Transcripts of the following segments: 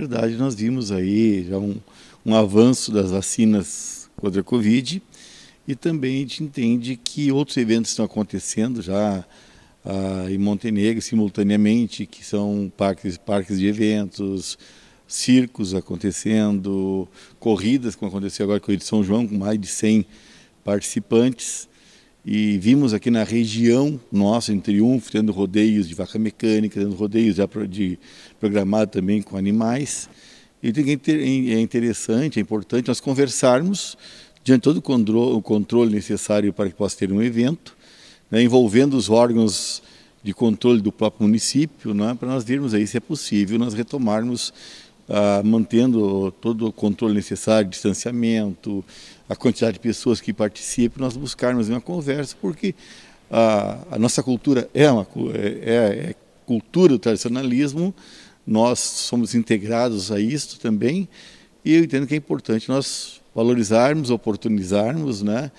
verdade, nós vimos aí já um, um avanço das vacinas contra a Covid e também a gente entende que outros eventos estão acontecendo já ah, em Montenegro simultaneamente, que são parques, parques de eventos, circos acontecendo, corridas, como aconteceu agora com a de São João, com mais de 100 participantes e vimos aqui na região nossa, em Triunfo, tendo rodeios de vaca mecânica, tendo rodeios já de, programado também com animais. E é interessante, é importante nós conversarmos diante de todo o controle necessário para que possa ter um evento, né, envolvendo os órgãos de controle do próprio município, né, para nós vermos aí se é possível nós retomarmos ah, mantendo todo o controle necessário, distanciamento, a quantidade de pessoas que participam, nós buscarmos uma conversa, porque a, nossa cultura é uma é, é, é cultura do tradicionalismo, nós somos integrados a isso também, e eu entendo que é importante nós valorizarmos, oportunizarmos, né,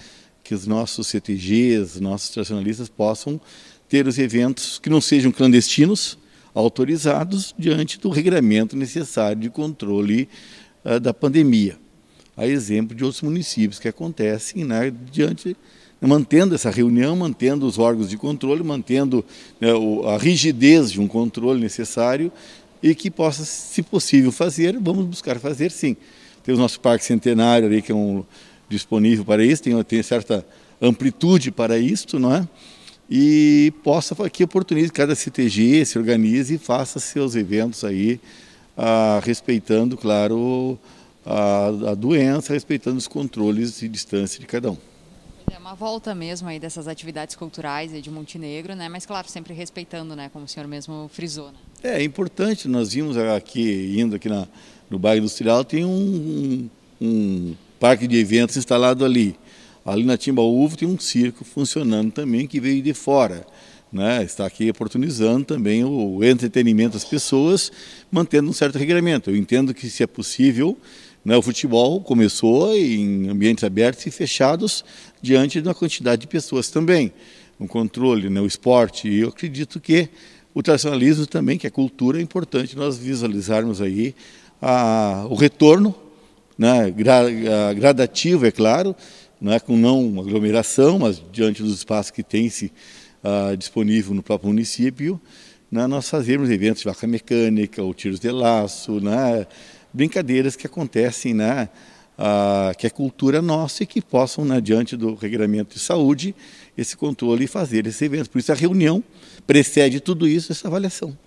que os nossos CTGs, nossos tradicionalistas possam ter os eventos que não sejam clandestinos, autorizados diante do regramento necessário de controle uh, da pandemia. A exemplo de outros municípios que acontecem né, diante mantendo essa reunião, mantendo os órgãos de controle, mantendo né, a rigidez de um controle necessário e que possa, se possível, fazer, vamos buscar fazer sim. Tem o nosso Parque Centenário ali, que é um disponível para isso, tem, tem certa amplitude para isso, não é? e possa que oportunize cada CTG se organize e faça seus eventos aí ah, respeitando claro a, a, doença respeitando os controles de distância de cada um é uma volta mesmo aí dessas atividades culturais de Montenegro né mas claro sempre respeitando né como o senhor mesmo frisou né? é, é importante nós vimos aqui indo aqui na, no bairro industrial tem um, um, um parque de eventos instalado ali Ali na Timbaúva tem um circo funcionando também que veio de fora. Né? Está aqui oportunizando também o entretenimento das pessoas, mantendo um certo regramento. Eu entendo que, se é possível, né, o futebol começou em ambientes abertos e fechados, diante de uma quantidade de pessoas também. Um controle, né, o esporte, e eu acredito que o tradicionalismo também, que é cultura, é importante nós visualizarmos aí a, o retorno né, gra, a, gradativo, é claro, é com não aglomeração, mas diante dos espaços que tem-se uh, ah, disponível no próprio município, né, nós fazemos eventos de vaca mecânica, ou tiros de laço, né, brincadeiras que acontecem, né, uh, que é cultura nossa e que possam, né, diante do regulamento de saúde, esse controle e fazer esse evento. Por isso a reunião precede tudo isso, essa avaliação.